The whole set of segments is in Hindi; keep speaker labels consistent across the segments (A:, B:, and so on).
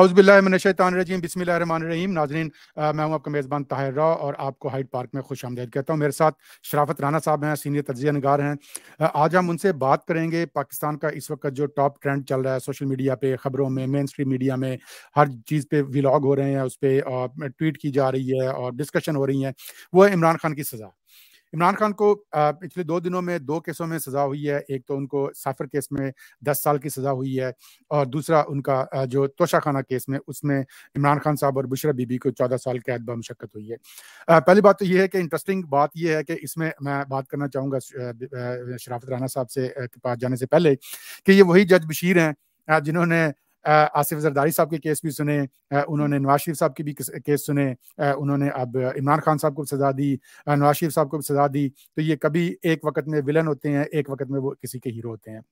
A: अउज़बिल्लाशैतरजीम रहीम नाजरीन मैं हूं आपका मेज़बान ताहिर राव और आपको हाइड पार्क में खुश आमदेद कहता हूं मेरे साथ शराफत राना साहब हैं सीनियर तजिया नगार हैं आज हम उनसे बात करेंगे पाकिस्तान का इस वक्त जो टॉप ट्रेंड चल रहा है सोशल मीडिया पे खबरों में मेन स्ट्रीम मीडिया में हर चीज़ पे व्लाग हो रहे हैं उस पर ट्वीट की जा रही है और डिस्कशन हो रही है वो है इमरान खान की सज़ा इमरान खान को पिछले दो दिनों में दो केसों में सजा हुई है एक तो उनको साफर केस में दस साल की सजा हुई है और दूसरा उनका जो तोशाखाना केस में उसमें इमरान खान साहब और बुशरा बीबी को चौदह साल कैद मुशक्कत हुई है पहली बात तो यह है कि इंटरेस्टिंग बात यह है कि इसमें मैं बात करना चाहूँगा शराफत राना साहब से के पास जाने से पहले कि ये वही जज बशीर हैं जिन्होंने आसिफ जरदारी साहब के केस भी सुने उन्होंने नवाज शरीफ साहब के भी केस सुने उन्होंने अब इमरान खान साहब को भी सजा दी नवाज शरीफ साहब को भी सजा दी तो ये कभी एक वक्त में विलन होते हैं एक वक्त में वो किसी के हीरो होते हैं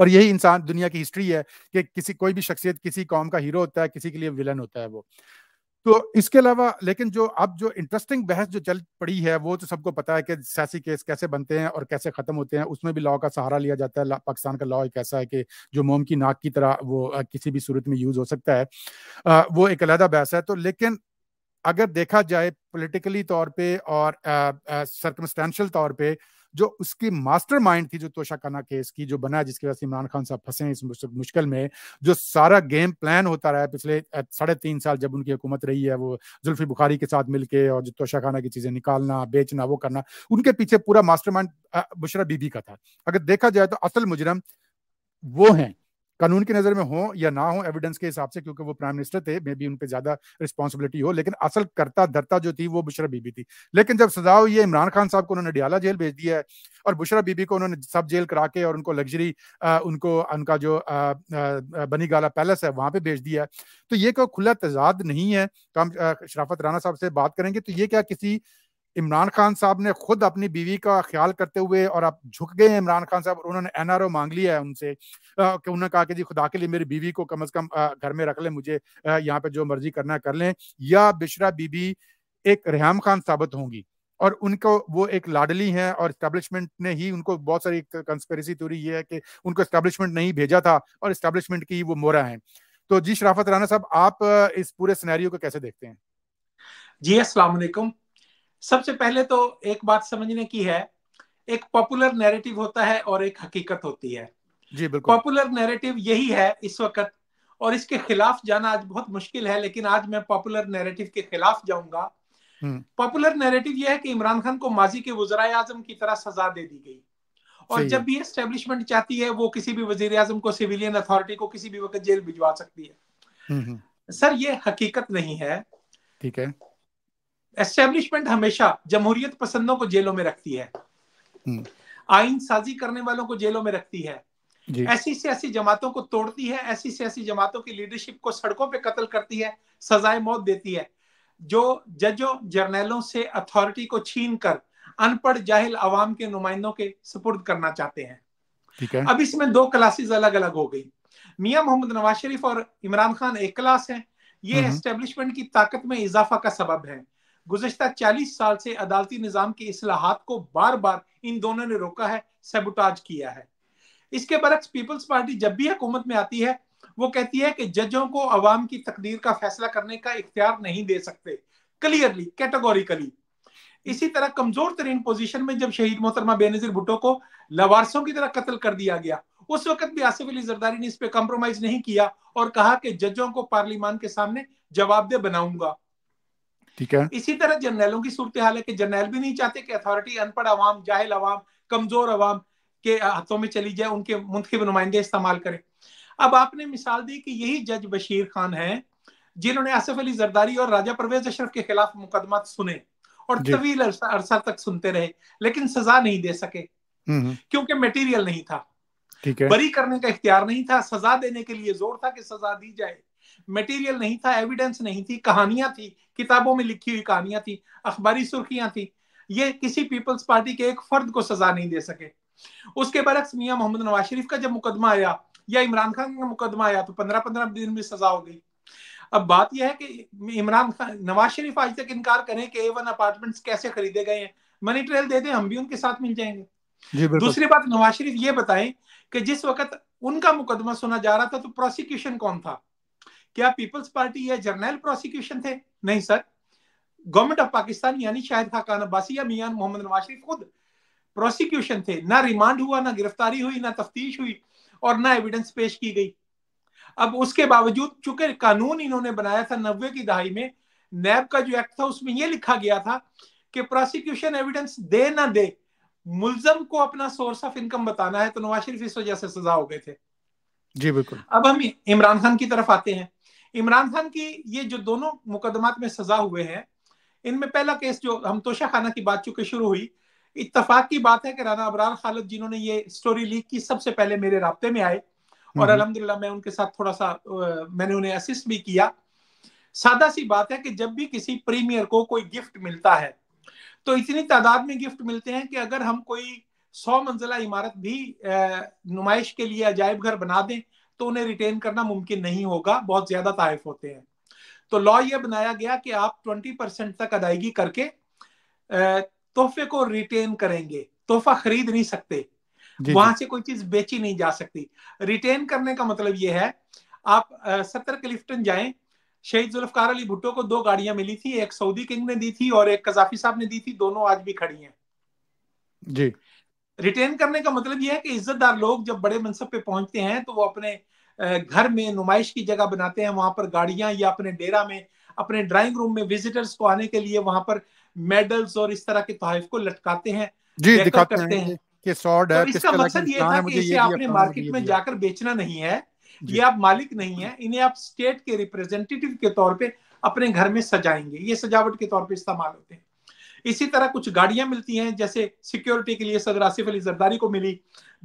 A: और यही इंसान दुनिया की हिस्ट्री है कि किसी कोई भी शख्सियत किसी कौम का हीरो होता है किसी के लिए विलन होता है वो तो इसके अलावा लेकिन जो अब जो इंटरेस्टिंग बहस जो चल पड़ी है वो तो सबको पता है कि सियासी केस कैसे बनते हैं और कैसे ख़त्म होते हैं उसमें भी लॉ का सहारा लिया जाता है पाकिस्तान का लॉ एक ऐसा है कि जो मोम की नाक की तरह वो किसी भी सूरत में यूज़ हो सकता है आ, वो एक अलहदा बहस है तो लेकिन अगर देखा जाए पोलिटिकली तौर पर और सर्कमस्टेंशल तौर पर जो उसकी माइंड थी जो तोशा खाना केस की जो बना जिसकी वजह से इमरान खान साहब फंसे इस मुश्किल में जो सारा गेम प्लान होता रहा है पिछले साढ़े तीन साल जब उनकी हुकूमत रही है वो जुल्फी बुखारी के साथ मिलकर और जो तोशा खाना की चीजें निकालना बेचना वो करना उनके पीछे पूरा मास्टर माइंड बुशरा बीबी का था अगर देखा जाए तो असल मुजरम वो हैं कानून की नजर में हो या ना हो एविडेंस के हिसाब से क्योंकि वो प्राइम मिनिस्टर थे मे बी उन ज्यादा रिस्पॉन्सिबिलिटी हो लेकिन असल करता धरता जो थी वो बुशरा बीबी थी लेकिन जब सजा हुई है इमरान खान साहब को उन्होंने डियाला जेल भेज दिया है और बुशरा बीबी को उन्होंने सब जेल करा के और उनको लग्जरी उनको उनका जो बनी गाला पैलेस है वहां पर भेज दिया है तो ये कोई खुला तजाद नहीं है तो हम शराफत राना साहब से बात करेंगे तो ये क्या किसी इमरान खान साहब ने खुद अपनी बीवी का ख्याल करते हुए और आप झुक गए हैं इमरान खान साहब उन्होंने एनआरओ मांग लिया है उनसे कि उन्होंने कहा कि जी खुदा के लिए मेरी बीवी को कम अज कम घर में रख लें मुझे यहाँ पे जो मर्जी करना कर लें या बिशरा बीबी एक रेहम खान साबित होंगी और उनको वो एक लाडली हैं और इस्टेब्लिशमेंट ने ही उनको बहुत सारी कंस्पेरेसी थ्योरी ये है कि उनको इस्टेब्लिशमेंट नहीं भेजा था और इस्टेब्लिशमेंट की वो मोरा है
B: तो जी शराफत राना साहब आप इस पूरे सिनेरियो को कैसे देखते हैं जी अस्सलाम वालेकुम सबसे पहले तो एक बात समझने की है एक पॉपुलर नैरेटिव होता है और एक हकीकत होती है जी बिल्कुल पॉपुलर नैरेटिव यही है इस वक्त और इसके खिलाफ जाना आज बहुत मुश्किल है लेकिन आज मैं पॉपुलर नैरेटिव के खिलाफ जाऊंगा पॉपुलर हम्म। नैरेटिव यह है कि इमरान खान को माजी के वजरा आजम की तरह सजा दे दी गई और जब भी एस्टेब्लिशमेंट चाहती है वो किसी भी वजीर आजम को सिविलियन अथॉरिटी को किसी भी वक्त जेल भिजवा सकती है
A: हम्म, हम्म।
B: सर ये हकीकत नहीं है ठीक है एस्टेब्लिशमेंट हमेशा जमहूरियत पसंदों को जेलों में रखती है हम्म। आइन साजी करने वालों को जेलों में रखती है ऐसी ऐसी जमातों को तोड़ती है ऐसी ऐसी जमातों की लीडरशिप को सड़कों पे कत्ल करती है सजाए मौत देती है जो जजों जर्नैलों से अथॉरिटी को छीन कर अनपढ़ जाहिल आवाम के नुमाइंदों के सुपुर्द करना चाहते हैं ठीक है अब इसमें दो क्लासेस अलग अलग हो गई मिया मोहम्मद नवाज शरीफ और इमरान खान एक क्लास है ये एस्टेब्लिशमेंट हम्म। की ताकत में इजाफा का सबब है गुजशत 40 साल से अदालती निज़ाम के असलाहत को बार बार इन दोनों ने रोका है सेबुटाज किया है इसके बरक्स पीपल्स पार्टी जब भी हुकूमत में आती है वो कहती है कि जजों को अवाम की तकदीर का फैसला करने का इख्तियार नहीं दे सकते क्लियरली कैटेगोरिकली इसी तरह कमजोर तरीन पोजिशन में जब शहीद मोहतरमा बेनजीर भुट्टो को लवारसों की तरह कत्ल कर दिया गया उस वक्त भी आसिफ अली जरदारी ने इस पर कंप्रोमाइज नहीं किया और कहा कि जजों को पार्लियमान के सामने जवाबदेह बनाऊंगा ठीक है इसी तरह जर्नैलों की सूरत हाल है कि जर्नैल भी नहीं चाहते कि अथॉरिटी अनपढ़ अवाम जाहिल अवाम कमजोर अवाम के हाथों में चली जाए उनके मुंतब नुमाइंदे इस्तेमाल करें अब आपने मिसाल दी कि यही जज बशीर खान है जिन्होंने आसिफ अली जरदारी और राजा परवेज अशरफ के खिलाफ मुकदमा सुने और तवील अरसा तक सुनते रहे लेकिन सजा नहीं दे सके हम्म, हम्म। क्योंकि मटेरियल नहीं था ठीक है बरी करने का इख्तियार नहीं था सजा देने के लिए जोर था कि सजा दी जाए मटेरियल नहीं था एविडेंस नहीं थी कहानियां थी किताबों में लिखी हुई कहानियां थी अखबारी सुर्खियां थी ये किसी पीपल्स पार्टी के एक फर्द को सजा नहीं दे सके उसके बरक्स मियाँ मोहम्मद नवाज शरीफ का जब मुकदमा आया या इमरान खान का मुकदमा आया तो पंद्रह पंद्रह दिन में सजा हो गई अब बात यह है कि इमरान खान नवाज शरीफ आज तक इनकार करें कि ए वन अपार्टमेंट्स कैसे खरीदे गए हैं मनी ट्रेल दे दें हम भी उनके साथ मिल जाएंगे दूसरी बात नवाज शरीफ ये बताएं कि जिस वक्त उनका मुकदमा सुना जा रहा था तो प्रोसिक्यूशन कौन था क्या पीपल्स पार्टी या जर्नल प्रोसिक्यूशन थे नहीं सर गवर्नमेंट ऑफ पाकिस्तान यानी शाहिद खाकान अब्बासी या मियान मोहम्मद नवाज शरीफ खुद प्रोसिक्यूशन थे ना रिमांड हुआ ना गिरफ्तारी हुई ना तफ्तीश हुई और ना एविडेंस पेश की गई अब उसके बावजूद चूंकि कानून इन्होंने बनाया था नब्बे की दहाई में नैब का जो एक्ट था उसमें यह लिखा गया था कि प्रोसिक्यूशन एविडेंस दे ना दे मुलजम को अपना सोर्स ऑफ इनकम बताना है तो नवाज शरीफ इस वजह से सजा हो गए थे जी बिल्कुल अब हम इमरान खान की तरफ आते हैं इमरान खान की ये जो दोनों मुकदमात में सजा हुए हैं इनमें पहला केस जो हमतोशा खाना की बात चूंकि शुरू हुई इतफाक की बात है कि राना अबरार खालिद जिन्होंने ये स्टोरी लीक की सबसे पहले मेरे रबते में आए और हम्म। अलहमदिल्ला मैं उनके साथ थोड़ा सा मैंने उन्हें असिस्ट भी किया सादा सी बात है कि जब भी किसी प्रीमियर को कोई गिफ्ट मिलता है तो इतनी तादाद में गिफ्ट मिलते हैं कि अगर हम कोई सौ मंजिला इमारत भी नुमाइश के लिए अजायब घर बना दें तो उन्हें रिटेन करना मुमकिन नहीं होगा बहुत ज्यादा ताइफ होते हैं तो लॉ यह बनाया गया कि आप 20 परसेंट तक अदायगी करके तोहफे को रिटेन करेंगे तोहफा खरीद नहीं सकते वहां से कोई चीज बेची नहीं जा सकती रिटेन करने का मतलब यह है आप सत्तर क्लिफ्टन जाए शहीद जुल्फकार अली भुट्टो को दो गाड़ियां मिली थी एक सऊदी किंग ने दी थी और एक कजाफी साहब ने दी थी दोनों आज भी खड़ी हैं जी रिटेन करने का मतलब यह है कि इज्जतदार लोग जब बड़े मनसब पे पहुंचते हैं तो वो अपने घर में नुमाइश की जगह बनाते हैं वहां पर गाड़ियां या अपने डेरा में अपने ड्राइंग रूम में विजिटर्स को आने के लिए वहां पर मेडल्स और इस तरह के तोहफ को लटकाते हैं जी दिखाते हैं,
A: कि सॉर्ड है तो इसका मकसद ये था कि इसे आपने मार्केट में जाकर
B: बेचना नहीं है ये आप मालिक नहीं है इन्हें आप स्टेट के रिप्रेजेंटेटिव के तौर पे अपने घर में सजाएंगे ये सजावट के तौर पे इस्तेमाल होते हैं इसी तरह कुछ गाड़ियां मिलती हैं जैसे सिक्योरिटी के लिए सदर आसिफ अली जरदारी को मिली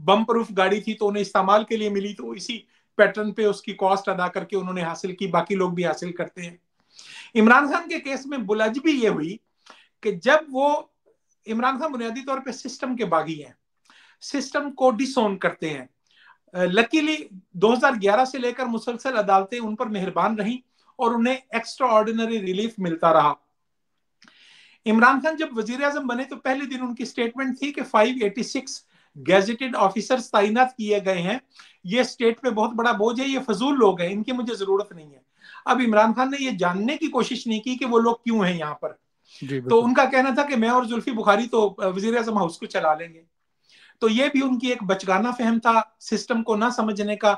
B: बम प्रूफ गाड़ी थी तो उन्हें इस्तेमाल के लिए मिली तो इसी पैटर्न पे उसकी कॉस्ट अदा करके उन्होंने हासिल की बाकी लोग भी हासिल करते हैं इमरान खान के केस में बुलजबी ये हुई कि जब वो इमरान खान बुनियादी तौर पे सिस्टम के बागी हैं सिस्टम को डिसोन करते हैं लकीली 2011 से लेकर मुसलसल अदालतें उन पर मेहरबान रहीं और उन्हें एक्स्ट्रा ऑर्डिनरी रिलीफ मिलता रहा इमरान खान जब वजीर अजम बने तो पहले दिन उनकी स्टेटमेंट थी कि 586 गैजेटेड ऑफिसर्स तैनात किए गए हैं ये स्टेट पे बहुत बड़ा बोझ है ये फजूल लोग हैं इनकी मुझे जरूरत नहीं है अब इमरान खान ने ये जानने की कोशिश नहीं की कि वो लोग क्यों हैं यहाँ पर तो उनका कहना था कि मैं और जुल्फी बुखारी तो वजीर अजम हाउस को चला लेंगे तो ये भी उनकी एक बचगाना फहम था सिस्टम को ना समझने का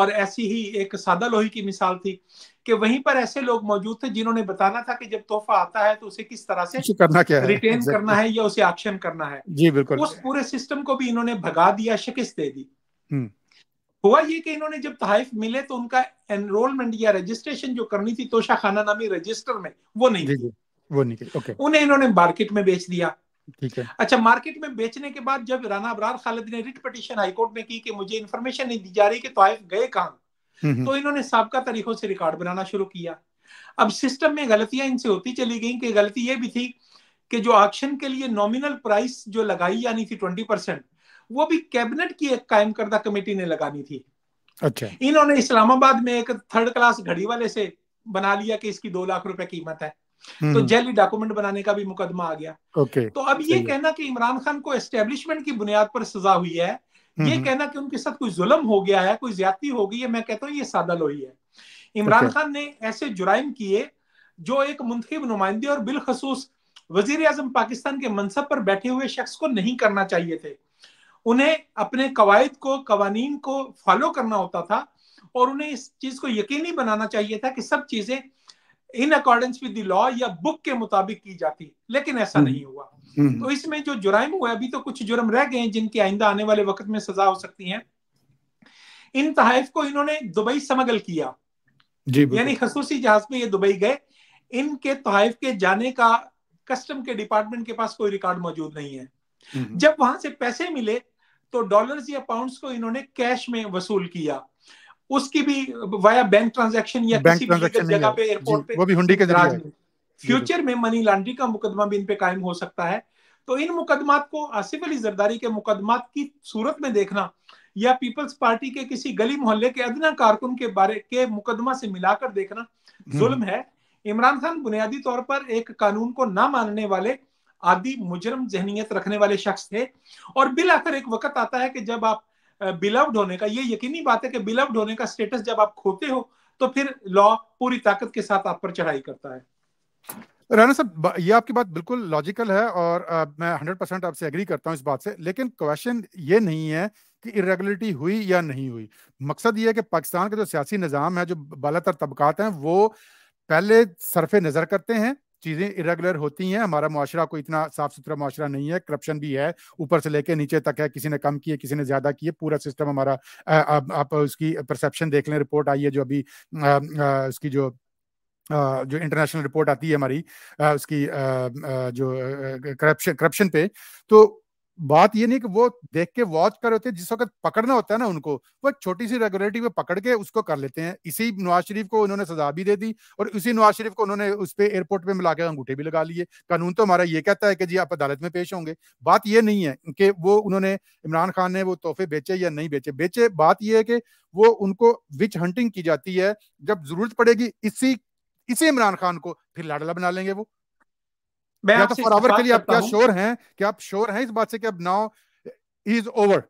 B: और ऐसी ही एक सादा लोही की मिसाल थी कि वहीं पर ऐसे लोग मौजूद थे जिन्होंने बताना था कि जब तोहफा आता है तो उसे किस तरह से करना क्या रिटेन है, करना है या उसे एक्शन करना है जी बिल्कुल उस पूरे सिस्टम को भी इन्होंने भगा दिया शिकस्त दे दी हम्म। हुआ ये कि इन्होंने जब तहफ मिले तो उनका एनरोलमेंट या रजिस्ट्रेशन जो करनी थी तोशा खाना नामी रजिस्टर में वो नहीं जी, जी,
A: वो नहीं ओके
B: उन्हें इन्होंने मार्केट में बेच दिया ठीक है अच्छा मार्केट में बेचने के बाद जब राना अबरार खालिद ने रिट पटिशन हाईकोर्ट में की कि मुझे इन्फॉर्मेशन नहीं दी जा रही कि तोहफ गए कहाँ तो इन्होंने सबका तरीकों से रिकॉर्ड बनाना शुरू किया अब सिस्टम में गलतियां इनसे होती चली गई कि गलती ये भी थी कि जो ऑक्शन के लिए नॉमिनल प्राइस जो लगाई जानी थी ट्वेंटी परसेंट वो भी कैबिनेट की एक कायम करदा कमेटी ने लगानी थी अच्छा इन्होंने इस्लामाबाद में एक थर्ड क्लास घड़ी वाले से बना लिया कि इसकी दो लाख रुपए कीमत है तो जेली डॉक्यूमेंट बनाने का भी मुकदमा आ गया
A: ओके तो अब ये कहना
B: कि इमरान खान को एस्टेब्लिशमेंट की बुनियाद पर सजा हुई है ये हम्म, हम्म। कहना कि उनके साथ कोई जुलम हो गया है कोई ज्यादा हो गई है मैं कहता हूँ ये सादा लोही है इमरान खान ने ऐसे जुराइम किए जो एक मुंतब नुमाइंदे और बिलखसूस वजीर आजम पाकिस्तान के मनसब पर बैठे हुए शख्स को नहीं करना चाहिए थे उन्हें अपने कवायद को कवानीन को फॉलो करना होता था और उन्हें इस चीज को यकीनी बनाना चाहिए था कि सब चीजें in accordance with the law या बुक के मुताबिक की जाती लेकिन ऐसा हम्म। नहीं हुआ हम्म। तो इसमें जो जुराइम हुए अभी तो कुछ जुर्म रह गए हैं जिनके आइंदा आने वाले वक्त में सजा हो सकती है इन तहफ को इन्होंने दुबई समगल किया यानी खसूसी जहाज में ये दुबई गए इनके तहफ के जाने का कस्टम के डिपार्टमेंट के पास कोई रिकॉर्ड मौजूद नहीं है हम्म। जब वहां से पैसे मिले तो डॉलर्स या पाउंड्स को इन्होंने कैश में वसूल किया उसकी भी वाया बैंक ट्रांजेक्शन या बैंक किसी जगह पे एयरपोर्ट पे वो भी हुंडी के जरिए फ्यूचर में मनी लॉन्ड्री का मुकदमा भी इन पे कायम हो सकता है तो इन मुकदमात को आसिफ अली जरदारी के मुकदमात की सूरत में देखना या पीपल्स पार्टी के किसी गली मोहल्ले के अदना कारकुन के बारे के मुकदमा से मिलाकर देखना हम्म। जुल्म है इमरान खान बुनियादी तौर पर एक कानून को ना मानने वाले आदि मुजरम जहनीत रखने वाले शख्स थे और बिल आकर एक वक्त आता है कि जब आप बिलव्ड होने का ये यकीनी बात है कि बिलव्ड होने का स्टेटस जब आप खोते हो तो फिर लॉ पूरी ताकत के साथ आप पर चढ़ाई करता है
A: राना साहब ये आपकी बात बिल्कुल लॉजिकल है और आ, मैं हंड्रेड परसेंट आपसे एग्री करता हूँ इस बात से लेकिन क्वेश्चन ये नहीं है कि इरेगुलरिटी हुई या नहीं हुई मकसद ये है कि पाकिस्तान का जो सियासी निज़ाम है जो बालातर तबकात हैं वो पहले सरफे नज़र करते हैं चीज़ें इरेगुलर होती हैं हमारा मुआरा कोई इतना साफ सुथरा मुआरा नहीं है करप्शन भी है ऊपर से लेके नीचे तक है किसी ने कम किए किसी ने ज़्यादा किए पूरा सिस्टम हमारा आप, आप उसकी परसेप्शन देख लें रिपोर्ट आई है जो अभी उसकी जो जो इंटरनेशनल रिपोर्ट आती है हमारी उसकी जो करप्शन करप्शन पे तो बात ये नहीं कि वो देख के वॉच कर होते हैं जिस वक्त पकड़ना होता है ना उनको वो छोटी सी रेगुलरिटी में पकड़ के उसको कर लेते हैं इसी नवाज शरीफ को उन्होंने सजा भी दे दी और इसी नवाज शरीफ को उन्होंने उस पर एयरपोर्ट पे मिला के अंगूठे भी लगा लिए कानून तो हमारा ये कहता है कि जी आप अदालत में पेश होंगे बात ये नहीं है कि वो उन्होंने इमरान खान ने वो तोहफे बेचे या नहीं बेचे बेचे बात यह है कि वो उनको विच हंटिंग की जाती है जब जरूरत पड़ेगी इसी इसी इमरान खान को फिर लाडला बना लेंगे वो
B: मैं तो आपसे फॉर आवर के लिए आप क्या श्योर हैं
A: कि आप श्योर हैं इस बात से कि अब नाउ इज ओवर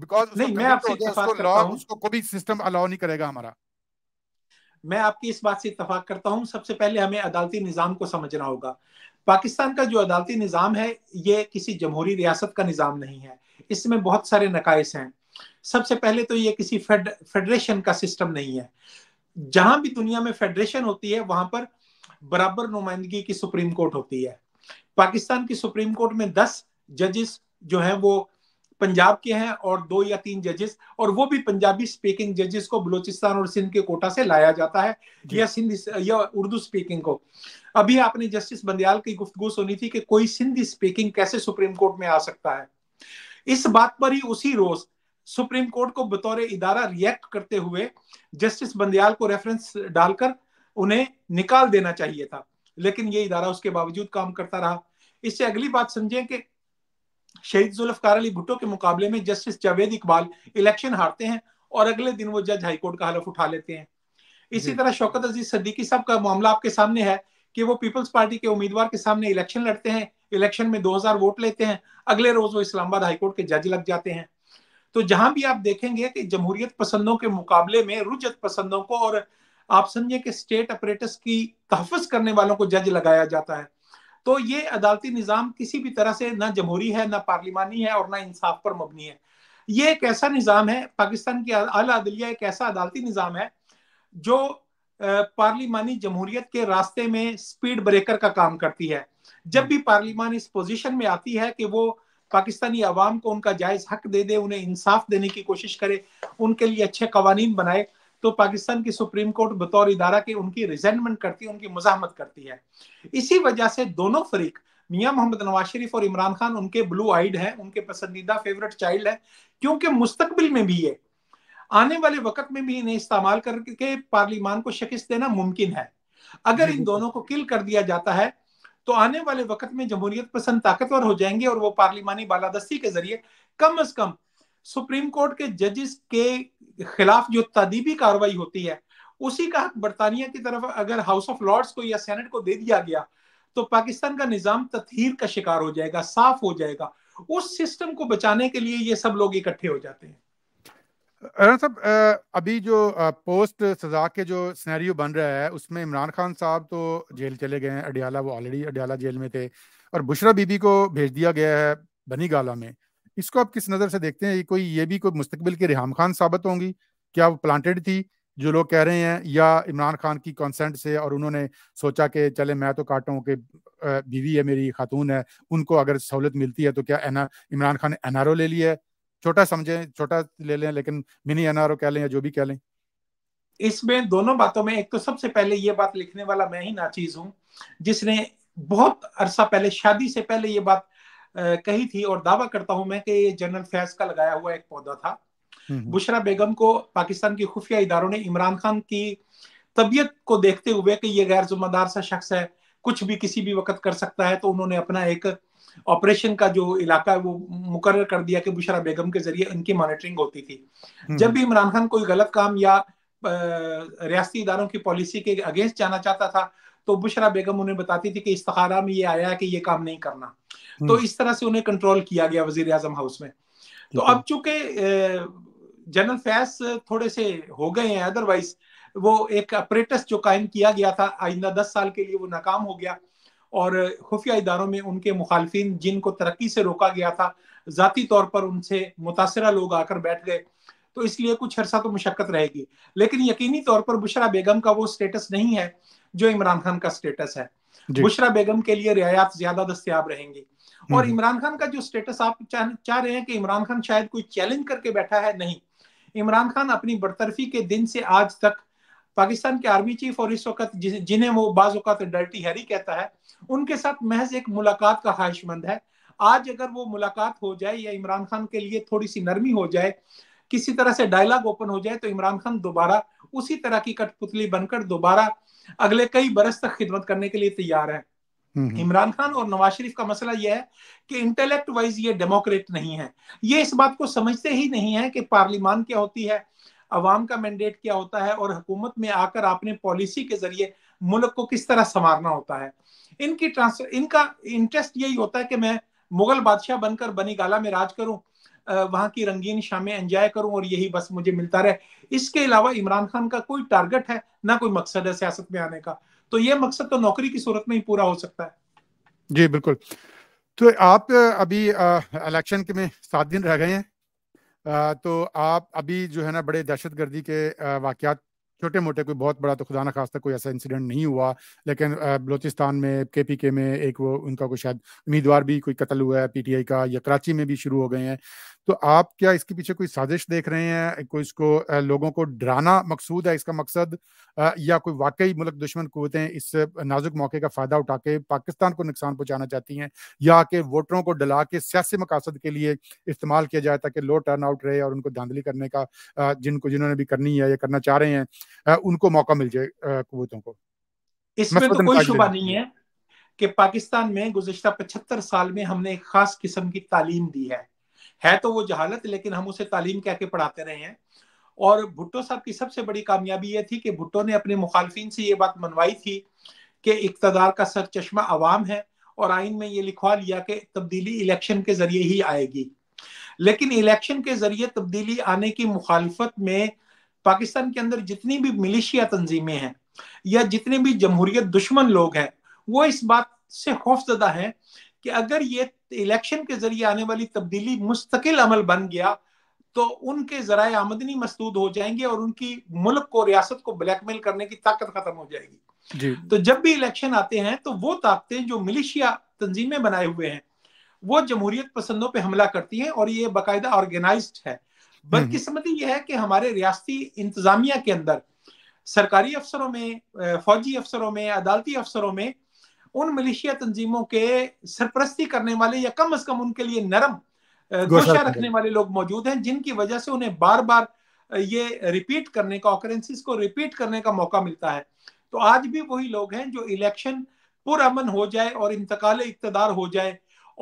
A: बिकॉज नहीं मैं आपसे इत्तेफाक करता हूं
B: उसको कोई सिस्टम अलाउ नहीं करेगा हमारा मैं आपकी इस बात से इतफाक करता हूं सबसे पहले हमें अदालती निज़ाम को समझना होगा पाकिस्तान का जो अदालती निज़ाम है ये किसी जमहूरी रियासत का निज़ाम नहीं है इसमें बहुत सारे नकायस हैं सबसे पहले तो ये किसी फेड फेडरेशन का सिस्टम नहीं है जहां भी दुनिया में फेडरेशन होती है वहां पर बराबर नुमाइंदगी की सुप्रीम कोर्ट होती है पाकिस्तान की सुप्रीम कोर्ट में दस जजेस जो हैं वो पंजाब के हैं और दो या तीन जजेस और वो भी पंजाबी स्पीकिंग जजेस को बलूचिस्तान और सिंध के कोटा से लाया जाता है या सिंध या उर्दू स्पीकिंग को अभी आपने जस्टिस बंदयाल की गुफ्तगु सुनी थी कि कोई सिंधी स्पीकिंग कैसे सुप्रीम कोर्ट में आ सकता है इस बात पर ही उसी रोज सुप्रीम कोर्ट को बतौर इदारा रिएक्ट करते हुए जस्टिस बंदयाल को रेफरेंस डालकर उन्हें निकाल देना चाहिए था लेकिन ये इदारा उसके बावजूद काम करता रहा इससे अगली बात समझें कि शहीद जुल्फकार अली भुट्टो के मुकाबले में जस्टिस जावेद इकबाल इलेक्शन हारते हैं और अगले दिन वो जज हाईकोर्ट का हलफ उठा लेते हैं इसी तरह शौकत अजीज सदीकी साहब का मामला आपके सामने है कि वो पीपल्स पार्टी के उम्मीदवार के सामने इलेक्शन लड़ते हैं इलेक्शन में 2000 वोट लेते हैं अगले रोज वो इस्लामाबाद हाईकोर्ट के जज लग जाते हैं तो जहां भी आप देखेंगे कि जमहूरियत पसंदों के मुकाबले में रुजत पसंदों को और आप समझिए कि स्टेट अपरेटस की तहफ़ करने वालों को जज लगाया जाता है तो ये अदालती निज़ाम किसी भी तरह से ना जमहूरी है ना पार्लिमानी है और ना इंसाफ पर मबनी है ये एक ऐसा निज़ाम है पाकिस्तान की अला अदलिया एक ऐसा अदालती निज़ाम है जो पार्लिमानी जमहूरियत के रास्ते में स्पीड ब्रेकर का काम करती है जब भी पार्लिमान इस पोजिशन में आती है कि वो पाकिस्तानी आवाम को उनका जायज़ हक दे दे उन्हें इंसाफ देने की कोशिश करे उनके लिए अच्छे कवानीन बनाए तो पाकिस्तान की सुप्रीम कोर्ट बतौर इदारा के उनकी रिजेंटमेंट करती है उनकी मजामत करती है इसी वजह से दोनों फरीक मियाँ मोहम्मद नवाज शरीफ और इमरान खान उनके ब्लू आइड हैं उनके पसंदीदा फेवरेट चाइल्ड है क्योंकि मुस्तबिल में भी ये आने वाले वक्त में भी इन्हें इस्तेमाल करके पार्लिमान को शिक्ष देना मुमकिन है अगर इन दोनों को किल कर दिया जाता है तो आने वाले वक्त में जमहूरियत पसंद ताकतवर हो जाएंगे और वो पार्लिमानी बालादस्ती के जरिए कम अज कम सुप्रीम कोर्ट के जजिस के खिलाफ जो तदीबी कार्रवाई होती है उसी का हक बरतानिया की तरफ अगर हाउस ऑफ लॉर्ड्स को या सेनेट को दे दिया गया तो पाकिस्तान का निज़ाम तथहर का शिकार हो जाएगा साफ हो जाएगा उस सिस्टम को बचाने के लिए ये सब लोग इकट्ठे हो जाते हैं
A: साहब अभी जो पोस्ट सजा के जो सिनेरियो बन रहा है उसमें इमरान खान साहब तो जेल चले गए हैं अडियाला वो ऑलरेडी अडियाला जेल में थे और बुशरा बीबी को भेज दिया गया है बनी गाला में इसको आप किस नज़र से देखते हैं ये कोई ये भी कोई मुस्तबिल की रिहाम खान साबित होंगी क्या वो प्लांटेड थी जो लोग कह रहे हैं या इमरान खान की कंसेंट से और उन्होंने सोचा कि चले मैं तो काटूँ कि बीवी है मेरी खातून है उनको अगर सहूलत मिलती है तो क्या Imran Khan N R O ले लिया है छोटा समझे छोटा
B: ले लें लेकिन मिनी एन आर ओ कह लें या जो भी कह लें इसमें दोनों बातों में एक तो सबसे पहले ये बात लिखने वाला मैं ही नाचीज हूँ जिसने बहुत अरसा पहले शादी से पहले ये बात कही थी और दावा करता हूं मैं कि ये जनरल फैज का लगाया हुआ एक पौधा था हम्म, हम्म। बुशरा बेगम को पाकिस्तान की खुफिया इदारों ने इमरान खान की तबीयत को देखते हुए कि ये गैर जिम्मेदार सा शख्स है कुछ भी किसी भी वक्त कर सकता है तो उन्होंने अपना एक ऑपरेशन का जो इलाका है वो मुकर कर दिया कि बुशरा बेगम के जरिए इनकी मॉनिटरिंग होती थी हम्म। जब भी इमरान खान कोई गलत काम या रियाती इदारों की पॉलिसी के अगेंस्ट जाना चाहता था तो बुशरा बेगम उन्हें बताती थी कि इस्तारा में ये आया कि ये काम नहीं करना हम्म। तो इस तरह से उन्हें कंट्रोल किया गया वजीर आजम हाउस में तो अब चूंकि जनरल फैस थोड़े से हो गए हैं अदरवाइज वो एक अप्रेटस जो कायम किया गया था आइंदा दस साल के लिए वो नाकाम हो गया और खुफिया इदारों में उनके मुखालफी जिनको तरक्की से रोका गया था ज़ाती तौर पर उनसे मुतासर लोग आकर बैठ गए तो इसलिए कुछ अरसा तो मुशक्क़त रहेगी लेकिन यकीनी तौर पर बुशरा बेगम का वो स्टेटस नहीं है जो इमरान खान का स्टेटस है बुशरा बेगम के लिए रियायत ज्यादा दस्तियाब रहेंगी हम्म। और इमरान खान का जो स्टेटस आप चाह चाह रहे हैं कि इमरान खान शायद कोई चैलेंज करके बैठा है नहीं इमरान खान अपनी बरतरफी के दिन से आज तक पाकिस्तान के आर्मी चीफ और इस वक्त जिन्हें वो बाजत डर्टी हैरी कहता है उनके साथ महज एक मुलाकात का ख्वाहिशमंद है आज अगर वो मुलाकात हो जाए या इमरान खान के लिए थोड़ी सी नरमी हो जाए किसी तरह से डायलॉग ओपन हो जाए तो इमरान खान दोबारा उसी तरह की कठपुतली बनकर दोबारा अगले कई बरस तक खिदमत करने के लिए तैयार है हम्म, हम्म। इमरान खान और नवाज शरीफ का मसला यह है कि इंटेलेक्ट वाइज ये डेमोक्रेट नहीं है ये इस बात को समझते ही नहीं है कि पार्लियामान क्या होती है अवाम का मैंडेट क्या होता है और हुकूमत में आकर आपने पॉलिसी के जरिए मुल्क को किस तरह संवारना होता है इनकी ट्रांसफर इनका इंटरेस्ट यही होता है कि मैं मुगल बादशाह बनकर बनी गाला में राज करूं वहां की रंगीन शामें एंजॉय करूं और यही बस मुझे मिलता रहे इसके अलावा इमरान खान का कोई टारगेट है ना कोई मकसद है सियासत में आने का तो ये मकसद तो नौकरी की सूरत में ही पूरा हो सकता है
A: जी बिल्कुल तो आप अभी इलेक्शन के में सात दिन रह गए हैं तो आप अभी जो है ना बड़े दहशत गर्दी के वाकत छोटे मोटे कोई बहुत बड़ा तो खुदा ना खास्ता कोई ऐसा इंसिडेंट नहीं हुआ लेकिन बलोचिस्तान में के पी के में एक वो उनका कोई शायद उम्मीदवार भी कोई कत्ल हुआ है पी टी आई का या कराची में भी शुरू हो गए हैं तो आप क्या इसके पीछे कोई साजिश देख रहे हैं कोई इसको लोगों को डराना मकसूद है इसका मकसद या कोई वाकई मुल्क दुश्मन कुतें इस नाजुक मौके का फायदा उठा के पाकिस्तान को नुकसान पहुंचाना चाहती हैं या कि वोटरों को डला के सियासी मकासद के लिए इस्तेमाल किया जाए ताकि लो टर्न आउट रहे और उनको धांधली करने का जिनको जिन्होंने भी करनी है या करना चाह रहे हैं उनको मौका मिल जाए
B: कुतों को इसमें तो कोई नहीं है कि पाकिस्तान में गुजशत पचहत्तर साल में हमने एक खास किस्म की तालीम दी है है तो वो जहालत लेकिन हम उसे तालीम कह के पढ़ाते रहे हैं और भुट्टो साहब की सबसे बड़ी कामयाबी ये थी कि भुट्टो ने अपने मुखालफिन से ये बात मनवाई थी कि इकतदार का सर चश्मा अवाम है और आइन में ये लिखवा लिया कि तब्दीली इलेक्शन के जरिए ही आएगी लेकिन इलेक्शन के जरिए तब्दीली आने की मुखालफत में पाकिस्तान के अंदर जितनी भी मिलिशिया तंजीमें हैं या जितने भी जमहूरियत दुश्मन लोग हैं वो इस बात से खौफजदा हैं कि अगर ये इलेक्शन के जरिए आने वाली तब्दीली मुस्तकिल अमल बन गया तो उनके जराए आमदनी मसदूद हो जाएंगे और उनकी मुल्क को रियासत को ब्लैकमेल करने की ताकत खत्म हो जाएगी तो जब भी इलेक्शन आते हैं तो वो ताकतें जो मिलिशिया तंजीमें बनाए हुए हैं वो जमहूरियत पसंदों पे हमला करती हैं और ये बाकायदा ऑर्गेनाइज है हम्म। बदकिस्मती यह है कि हमारे रियासती इंतजामिया के अंदर सरकारी अफसरों में फौजी अफसरों में अदालती अफसरों में उन मिलिशिया तंजीमों के सरपरस्ती करने वाले या कम अज कम उनके लिए नरम गोशा रखने वाले लोग मौजूद हैं जिनकी वजह से उन्हें बार बार ये रिपीट करने का ऑकरेंसीज को रिपीट करने का मौका मिलता है तो आज भी वही लोग हैं जो इलेक्शन पुरअमन हो जाए और इंतकाल इकतदार हो जाए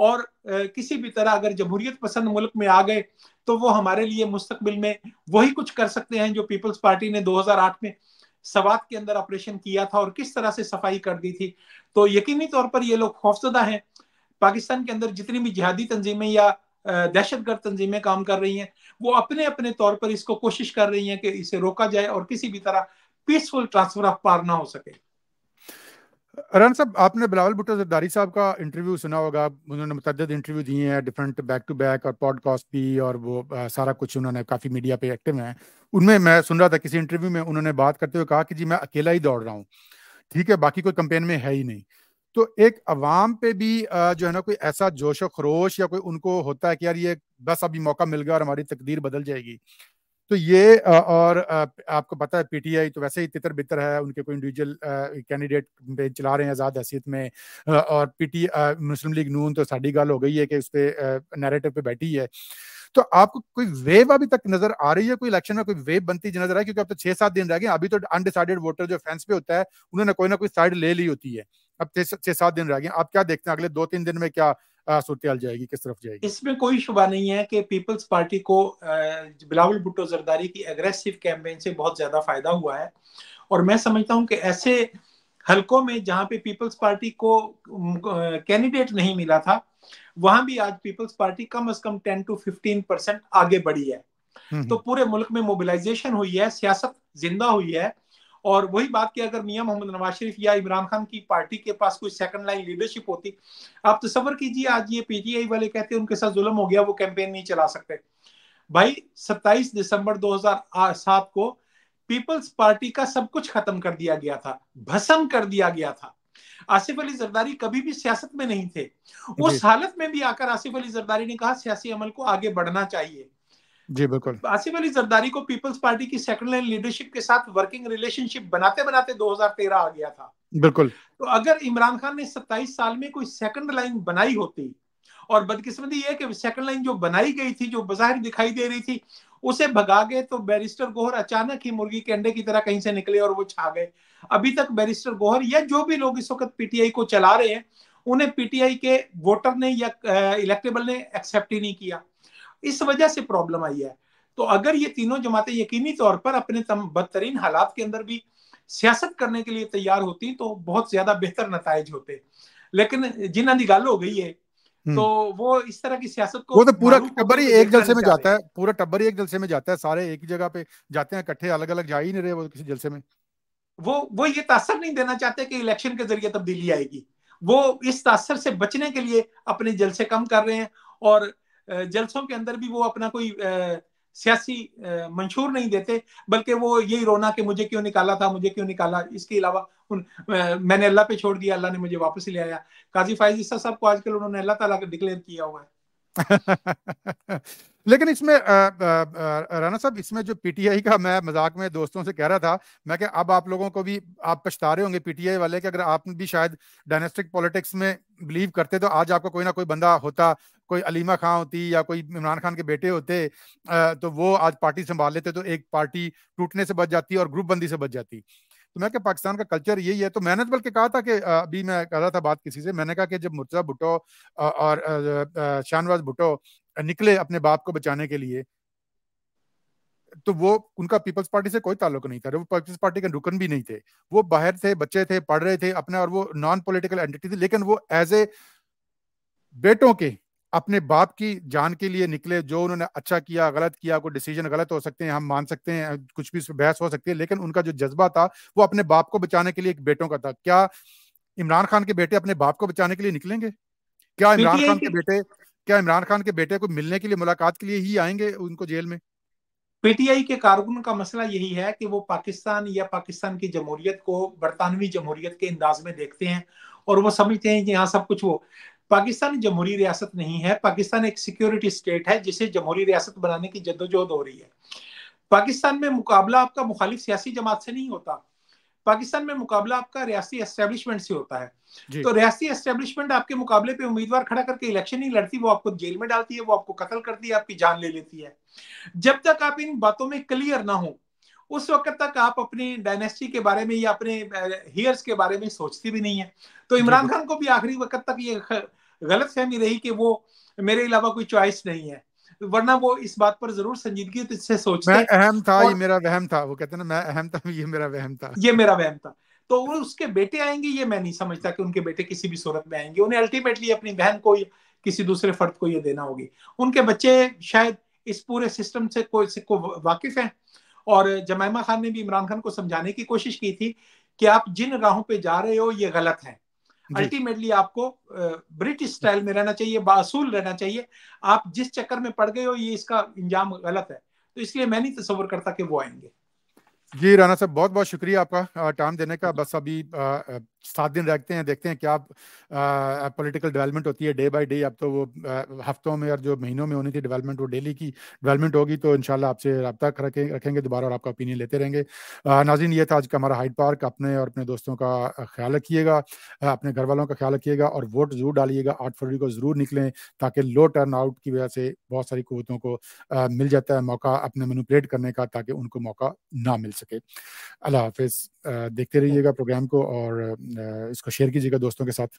B: और किसी भी तरह अगर जमहूरियत पसंद मुल्क में आ गए तो वो हमारे लिए मुस्तबिल में वही कुछ कर सकते हैं जो पीपल्स पार्टी ने 2008 में सवात के अंदर ऑपरेशन किया था और किस तरह से सफाई कर दी थी तो यकीनी तौर पर ये लोग खौफजदा हैं पाकिस्तान के अंदर जितनी भी जिहादी तंजीमें या दहशत गर्द तंजीमें काम कर रही हैं वो अपने अपने तौर पर इसको कोशिश कर रही हैं कि इसे रोका जाए और किसी भी तरह पीसफुल ट्रांसफर ऑफ पार ना हो सके
A: अरान साहब आपने बिलावल भुट्टो जरदारी साहब का इंटरव्यू सुना होगा उन्होंने मुतद इंटरव्यू दिए हैं डिफरेंट बैक टू बैक और पॉडकास्ट भी और वो आ, सारा कुछ उन्होंने काफ़ी मीडिया पे एक्टिव हैं उनमें मैं सुन रहा था किसी इंटरव्यू में उन्होंने बात करते हुए कहा कि जी मैं अकेला ही दौड़ रहा हूँ ठीक है बाकी कोई कंपेन में है ही नहीं तो एक अवाम पे भी जो है ना कोई ऐसा जोश खरोश या कोई उनको होता है कि यार ये बस अभी मौका मिल गया और हमारी तकदीर बदल जाएगी तो ये और आपको पता है पीटीआई तो वैसे ही तितर बितर है उनके कोई इंडिविजुअल कैंडिडेट चला रहे हैं आज़ाद हैसियत में और पीटी मुस्लिम लीग नून तो साड़ी गाल हो गई है कि उस पर नैरेटिव पे बैठी है तो आपको कोई वेव अभी तक नजर आ रही है कोई इलेक्शन में कोई वेव बनती नजर आई क्योंकि अब तो छह सात दिन रह गए अभी तो अनडिसाइडेड वोटर जो फैंस पे होता है उन्होंने कोई ना कोई साइड ले ली होती है अब छह सात दिन रह गए आप क्या देखते हैं अगले दो तीन दिन में क्या सूरत जाएगी किस तरफ जाएगी
B: इसमें कोई शुबा नहीं है कि पीपल्स पार्टी को बिलावल भुट्टो जरदारी की एग्रेसिव कैंपेन से बहुत ज्यादा फायदा हुआ है और मैं समझता हूँ कि ऐसे हलकों में जहाँ पे पीपल्स पार्टी को कैंडिडेट नहीं मिला था वहां भी आज पीपल्स पार्टी कम अज कम टेन टू फिफ्टीन परसेंट आगे बढ़ी है हम्म, तो हम्म। पूरे मुल्क में मोबिलाइजेशन हुई है सियासत जिंदा हुई है और वही बात की अगर मियाँ मोहम्मद नवाज शरीफ या इमरान खान की पार्टी के पास कोई सेकंड लाइन लीडरशिप होती आप तस्वर कीजिए आज ये पीटीआई वाले कहते हैं उनके साथ जुलम हो गया वो कैंपेन नहीं चला सकते भाई 27 दिसंबर 2007 को पीपल्स पार्टी का सब कुछ खत्म कर दिया गया था भस्म कर दिया गया था आसिफ अली जरदारी कभी भी सियासत में नहीं थे उस हालत में भी आकर आसिफ अली जरदारी ने कहा सियासी अमल को आगे बढ़ना चाहिए जी बिल्कुल आसिफ अली जरदारी को पीपल्स पार्टी की सेकंड लाइन लीडरशिप के साथ वर्किंग रिलेशनशिप बनाते बनाते 2013 आ गया था बिल्कुल तो अगर इमरान खान ने 27 साल में कोई सेकंड लाइन बनाई होती और बदकिस्मती है कि सेकंड लाइन जो बनाई गई थी जो बाहर दिखाई दे रही थी उसे भगा गए तो बैरिस्टर गोहर अचानक ही मुर्गी के अंडे की तरह कहीं से निकले और वो छा गए अभी तक बैरिस्टर गोहर या जो भी लोग इस वक्त पीटीआई को चला रहे हैं उन्हें पीटीआई के वोटर ने या इलेक्टेबल ने एक्सेप्ट ही नहीं किया इस वजह से प्रॉब्लम आई है तो अगर ये तीनों जमातें यकीनी तौर पर अपने बदतरीन हालात के अंदर भी सियासत करने के लिए तैयार होती तो बहुत ज्यादा बेहतर नतज होते लेकिन जिन्हें गल हो गई है हम्म। तो वो इस तरह की सियासत को वो तो पूरा टब्बर ही एक जलसे में जाता
A: है पूरा टब्बर ही एक जलसे
B: में जाता है सारे एक ही जगह पे जाते हैं इकट्ठे अलग अलग जा ही नहीं रहे वो किसी जलसे में वो वो ये तासर नहीं देना चाहते कि इलेक्शन के जरिए तब्दीली आएगी वो इस तासर से बचने के लिए अपने जलसे कम कर रहे हैं और जलसों के अंदर भी वो अपना कोई सियासी मंशूर नहीं देते बल्कि वो यही रोना कि मुझे क्यों निकाला था मुझे क्यों निकाला इसके अलावा उन मैंने अल्लाह पे छोड़ दिया अल्लाह ने मुझे वापस ले आया काजी फायज साहब को आजकल उन्होंने अल्लाह ताला डिक्लेयर किया हुआ है
A: लेकिन इसमें राना साहब इसमें जो पीटीआई का मैं मजाक में दोस्तों से कह रहा था मैं क्या अब आप लोगों को भी आप पछता रहे होंगे पीटीआई वाले कि अगर आप भी शायद डायनेस्टिक पॉलिटिक्स में बिलीव करते तो आज आपका कोई ना कोई बंदा होता कोई अलीमा खां होती या कोई इमरान खान के बेटे होते तो वो आज पार्टी संभाल लेते तो एक पार्टी टूटने से बच जाती और ग्रुप बंदी से बच जाती तो मैं क्या पाकिस्तान का कल्चर यही है तो मैंने तो बल्कि कहा था कि अभी मैं कह रहा था बात किसी से मैंने कहा कि जब मुर्जा भुटो और शाहनवाज भुटो निकले अपने बाप को बचाने के लिए तो वो उनका पीपल्स पार्टी से कोई ताल्लुक नहीं था वो पीपल्स पार्टी के रुकन भी नहीं थे वो बाहर थे बच्चे थे पढ़ रहे थे अपने और वो नॉन पॉलिटिकल एंटिटी थी लेकिन वो एज ए बेटों के अपने बाप की जान के लिए निकले जो उन्होंने अच्छा किया गलत किया कोई डिसीजन गलत हो सकते हैं हम मान सकते हैं कुछ भी बहस हो सकती है लेकिन उनका जो जज्बा था वो अपने बाप को बचाने के लिए एक बेटों का था क्या इमरान खान के बेटे अपने बाप को बचाने के लिए निकलेंगे क्या इमरान खान के
B: बेटे क्या इमरान खान के बेटे को मिलने के लिए मुलाकात के लिए ही आएंगे उनको जेल में पीटीआई के कारकुन का मसला यही है कि वो पाकिस्तान या पाकिस्तान की जमहूरियत को बरतानवी जमहूरियत के अंदाज में देखते हैं और वो समझते हैं कि यहाँ सब कुछ वो पाकिस्तान जमहूरी रियासत नहीं है पाकिस्तान एक सिक्योरिटी स्टेट है जिसे जमहूरी रियासत बनाने की जद्दोजहद हो रही है पाकिस्तान में मुकाबला आपका मुखालिफ सियासी जमात से नहीं होता पाकिस्तान में मुकाबला आपका रियासी एस्टेब्लिशमेंट से होता है तो रियासी एस्टेब्लिशमेंट आपके मुकाबले पे उम्मीदवार खड़ा करके इलेक्शन नहीं लड़ती वो आपको जेल में डालती है वो आपको कत्ल करती है आपकी जान ले लेती है जब तक आप इन बातों में क्लियर ना हो उस वक्त तक आप अपनी डायनेस्टी के बारे में या अपने हियर्स के बारे में सोचती भी नहीं है तो इमरान खान को भी आखिरी वक्त तक ये गलत फहमी रही कि वो मेरे अलावा कोई चॉइस नहीं है वरना वो इस बात पर जरूर संजीदगी तो से सोचते मैं अहम था ये
A: मेरा वहम था वो कहते ना मैं अहम था ये मेरा वहम था ये मेरा
B: वहम था तो वो उसके बेटे आएंगे ये मैं नहीं समझता कि उनके बेटे किसी भी सूरत में आएंगे उन्हें अल्टीमेटली अपनी बहन को किसी दूसरे फर्द को ये देना होगी उनके बच्चे शायद इस पूरे सिस्टम से कोई से को वाकिफ हैं और जमैमा खान ने भी इमरान खान को समझाने की कोशिश की थी कि आप जिन राहों पे जा रहे हो ये गलत है अल्टीमेटली आपको ब्रिटिश स्टाइल में रहना चाहिए बासूल रहना चाहिए आप जिस चक्कर में पड़ गए हो ये इसका इंजाम गलत है तो इसलिए मैं नहीं तस्वर करता कि वो आएंगे
A: जी राना साहब बहुत बहुत शुक्रिया आपका टाइम देने का बस अभी सात दिन रखते हैं देखते हैं क्या पॉलिटिकल डेवलपमेंट होती है डे बाय डे अब तो वो आ, हफ्तों में और जो महीनों में होनी थी डेवलपमेंट वो डेली की डेवलपमेंट होगी तो इनशाला आपसे रबा रखें रखेंगे दोबारा और आपका ओपिनियन लेते रहेंगे नाजिन ये था आज का हमारा हाइड पार्क अपने और अपने दोस्तों का ख्याल रखिएगा अपने घर वालों का ख्याल रखिएगा और वोट ज़रूर डालिएगा आठ फरवरी को ज़रूर निकलें ताकि लो टर्न आउट की वजह से बहुत सारी कुतों को मिल जाता है मौका अपने मैनुपलेट करने का ताकि उनको मौका ना मिल सके अल्लाह हाफिज़ देखते रहिएगा प्रोग्राम को और इसको शेयर कीजिएगा दोस्तों के साथ